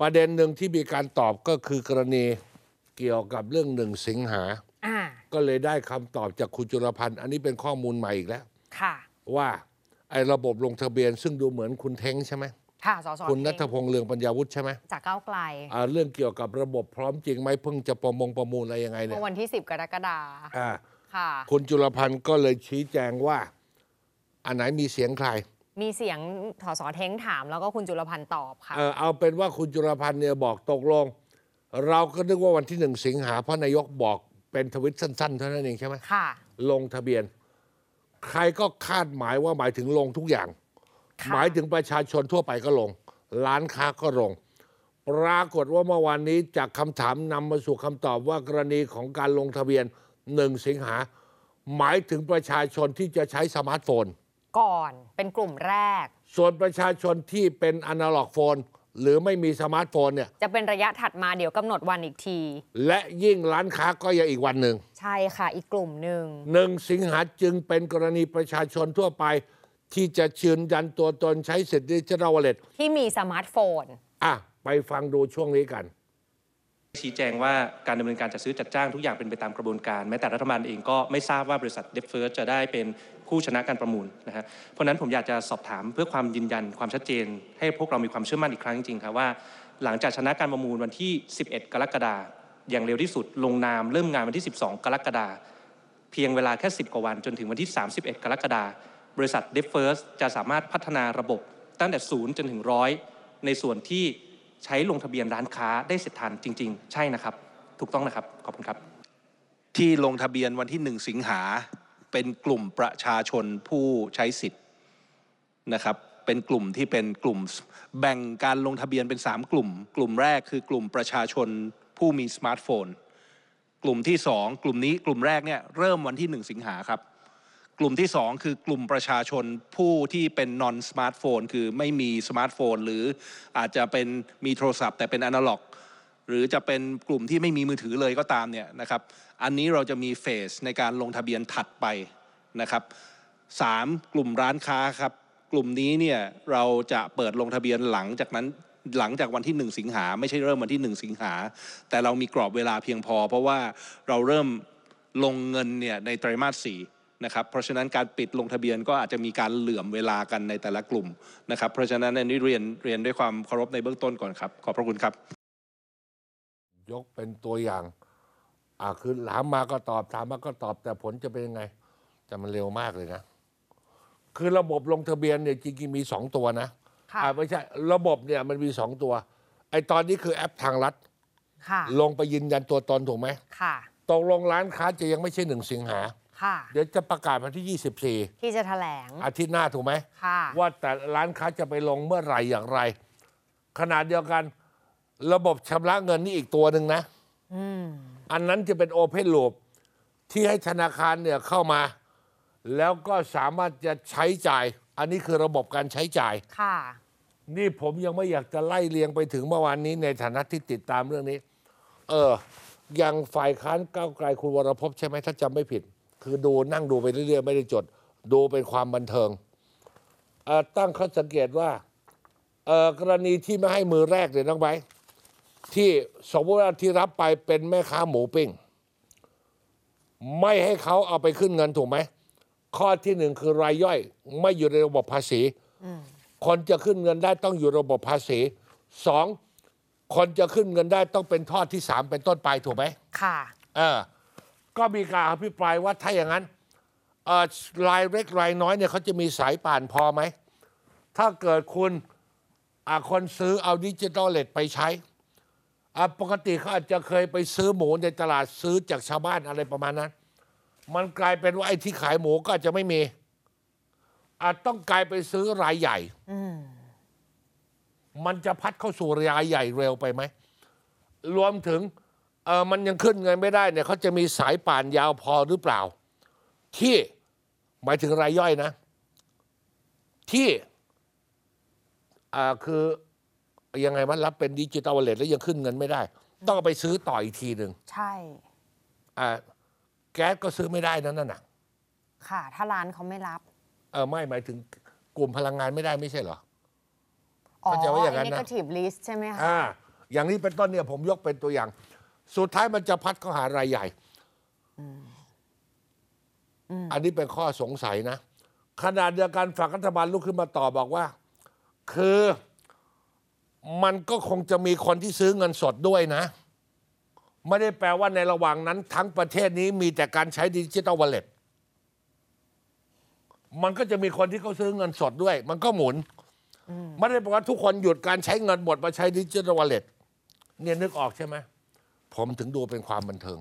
ประเด็นหนึ่งที่มีการตอบก็คือกรณีเกี่ยวกับเรื่องหนึ่งสิงหา ก็เลยได้คำตอบจากคุณจุลพันธ์ อันนี้เป็นข้อมูลใหม่อีกแล้ว ค่ะ ว่าไอ้ระบบลงทะเบียน ซึ่งดูเหมือนคุณเท้งใช่ไหมค่ะสสคุณนัทพงษ์เรืองปัญญาวุฒิใช่ไหมจากเก้าไกลอ่าเรื่องเกี่ยวกับระบบพร้อมจริงไหมเพิ่งจะประมงประมูลอะไรยังไงเนี่ย วันที่ 10กรกฎาคมอ่าค่ะ คุณจุลพันธ์ก็เลยชี้แจงว่า อันไหนมีเสียงใครมีเสียงถอสอเท้งถาม แล้วก็คุณจุลพันธ์ตอบค่ะเออเอาเป็นว่าคุณจุลพันธ์เนี่ยบอกตกลง เราก็นึกว่าวันที่หนึ่งสิงหาเพราะนายกบอกเป็นทวิตสั้น ๆ เท่านั้นเองใช่ไหม ค่ะ ลงทะเบียน ใครก็คาดหมายว่าหมายถึงลงทุกอย่าง หมายถึงประชาชนทั่วไปก็ลง ร้านค้าก็ลง ปรากฏว่าเมื่อวานนี้จากคำถามนำมาสู่คำตอบว่ากรณีของการลงทะเบียนหนึ่งสิงหาหมายถึงประชาชนที่จะใช้สมาร์ทโฟนก่อน เป็นกลุ่มแรก ส่วนประชาชนที่เป็นอนาล็อกโฟน หรือไม่มีสมาร์ทโฟนเนี่ยจะเป็นระยะถัดมาเดี๋ยวกำหนดวันอีกที และยิ่งร้านค้าก็ยังอีกวันหนึ่ง ใช่ค่ะอีกกลุ่มหนึ่งหนึ่งสิงหาจึงเป็นกรณีประชาชนทั่วไป ที่จะชืนยันตัวตนใช้สิทธิ์ดิจิทัลวอลเล็ตที่มีสมาร์ทโฟน อ่ะ ไปฟังดูช่วงนี้กันชี้แจงว่าการดำเนินการจัดซื้อจัดจ้างทุกอย่างเป็นไปตามกระบวนการแม้แต่รัฐบาลเองก็ไม่ทราบว่าบริษัทเดฟเฟิร์สจะได้เป็นผู้ชนะการประมูลนะฮะเพราะนั้นผมอยากจะสอบถามเพื่อความยืนยันความชัดเจน ให้พวกเรามีความเชื่อมั่นอีกครั้ง จริงๆครับว่าหลังจากชนะการประมูลวันที่ 11 กรกฎาคมอย่างเร็วที่สุดลงนามเริ่มงานวันที่ 12 กรกฎาคมเพียงเวลาแค่ 10กว่าวันจนถึงวันที่ 31 กรกฎาคมบริษัทเดฟเฟิร์สจะสามารถพัฒนาระบบตั้งแต่ศูนย์จนถึงร้อยในส่วนที่ใช้ลงทะเบียนร้านค้าได้เสร็จทันจริงๆ ใช่นะครับถูกต้องนะครับขอบคุณครับ ที่ลงทะเบียนวันที่ 1 สิงหาเป็นกลุ่มประชาชนผู้ใช้สิทธิ์นะครับ เป็นกลุ่มที่เป็นกลุ่มแบ่งการลงทะเบียนเป็น 3 กลุ่ม กลุ่มแรกคือกลุ่มประชาชนผู้มีสมาร์ทโฟน กลุ่มที่ 2 กลุ่มนี้กลุ่มแรกเนี่ย เริ่มวันที่ 1 สิงหาครับ กลุ่มที่ 2 คือกลุ่มประชาชนผู้ที่เป็นนอนสมาร์ทโฟน คือไม่มีสมาร์ทโฟนหรืออาจจะเป็นมีโทรศัพท์ แต่เป็นอนาล็อกหรือจะเป็นกลุ่มที่ไม่มีมือถือเลยก็ตามเนี่ยนะครับ อันนี้เราจะมีเฟสในการลงทะเบียนถัดไปนะครับสามกลุ่มร้านค้าครับ กลุ่มนี้เนี่ยเราจะเปิดลงทะเบียนหลังจากนั้นหลังจากวันที่ 1 สิงหาไม่ใช่เริ่มวันที่ 1 สิงหาแต่เรามีกรอบเวลาเพียงพอเพราะว่าเราเริ่มลงเงินเนี่ยในไตรมาสสี่นะครับเพราะฉะนั้นการปิดลงทะเบียนก็อาจจะมีการเหลื่อมเวลากันในแต่ละกลุ่มนะครับเพราะฉะนั้นในนี้เรียนเรียนด้วยความเคารพในเบื้องต้นก่อนครับ ขอบพระคุณครับยกเป็นตัวอย่างอ่าคือถามมาก็ตอบถามมาก็ตอบแต่ผลจะเป็นยังไง แต่มันเร็วมากเลยนะ คือระบบลงทะเบียนเนี่ยจริงๆมีสองตัวนะ ค่ะอไม่ใช่ระบบเนี่ยมันมีสองตัว ไอ้ตอนนี้คือแอปทางรัฐ ค่ะ ลงไปยืนยันตัวตนถูกไหมค่ะตกลงร้านค้าจะยังไม่ใช่หนึ่งสิงหาค่ะ เดี๋ยวจะประกาศวันที่ 24 ที่จะแถลง อาทิตย์หน้าถูกไหมค่ะ ว่าแต่ร้านค้าจะไปลงเมื่อไหร่อย่างไร ขนาดเดียวกันระบบชำระเงินนี่อีกตัวหนึ่งนะ อันนั้นจะเป็นโอเพนลูปที่ให้ธนาคารเนี่ยเข้ามา แล้วก็สามารถจะใช้จ่าย อันนี้คือระบบการใช้จ่าย ค่ะ นี่ผมยังไม่อยากจะไล่เลียงไปถึงเมื่อวานนี้ในฐานะที่ติดตามเรื่องนี้ เอออย่างฝ่ายค้านก้าวไกลคุณวรพจน์ใช่ไหม ถ้าจำไม่ผิด คือดู นั่งดูไปเรื่อยๆ ไม่ได้จด ดูเป็นความบันเทิง ตั้งข้อสังเกตว่ากรณีที่ไม่ให้มือแรกเลยน้องไบที่สมมติว่าที่รับไปเป็นแม่ค้าหมูปิ้ง ไม่ให้เขาเอาไปขึ้นเงินถูกไหม ข้อที่หนึ่งคือรายย่อย ไม่อยู่ในระบบภาษีคนจะขึ้นเงินได้ต้องอยู่ระบบภาษี สอง คนจะขึ้นเงินได้ต้องเป็นทอดที่สาม เป็นต้นไปถูกไหมค่ะ เออ ก็มีการอภิปรายว่าถ้าอย่างนั้นรายเล็กรายน้อยเนี่ยเขาจะมีสายป่านพอไหม ถ้าเกิดคุณคนซื้อเอาดิจิตอลเลทไปใช้ปกติเขาอาจจะเคยไปซื้อหมูในตลาดซื้อจากชาวบ้านอะไรประมาณนั้นมันกลายเป็นว่าไอ้ที่ขายหมูก็อาจจะไม่มี อาจต้องกลายไปซื้อรายใหญ่มันจะพัดเข้าสู่รายใหญ่เร็วไปไหมรวมถึงเออมันยังขึ้นเงินไม่ได้เนี่ยเขาจะมีสายป่านยาวพอหรือเปล่า ที่หมายถึงรายย่อยนะ ที่อ่าคือยังไงมันรับเป็นดิจิตอลวอลเล็ตแล้วยังขึ้นเงินไม่ได้ ต้องไปซื้อต่ออีกทีหนึ่งใช่แก๊สก็ซื้อไม่ได้นั่นน่ะ ค่ะ ถ้าร้านเขาไม่รับ เออ ไม่หมายถึงกลุ่มพลังงานไม่ได้ไม่ใช่เหรออ๋อเขาจะว่าอย่างนั้นนะ negative list ใช่ไหมคะอ่าอย่างนี้เป็นต้นเนี่ย ผมยกเป็นตัวอย่าง สุดท้ายมันจะพัดเข้าหารายใหญ่อันนี้เป็นข้อสงสัยนะขนาดเดียวกันฝั่งรัฐบาลลุกขึ้นมาตออบอกว่า คือมันก็คงจะมีคนที่ซื้อเงินสดด้วยนะ ไม่ได้แปลว่าในระหว่างนั้นทั้งประเทศนี้มีแต่การใช้ดิจิตอลวอลเล็ตมันก็จะมีคนที่เขาซื้อเงินสดด้วย มันก็หมุนไม่ได้แปลว่าทุกคนหยุดการใช้เงินหมดมาใช้ดิจิตอลวอลเล็ตเนี่ย นึกออกใช่ไหมผมถึงดูเป็นความบันเทิง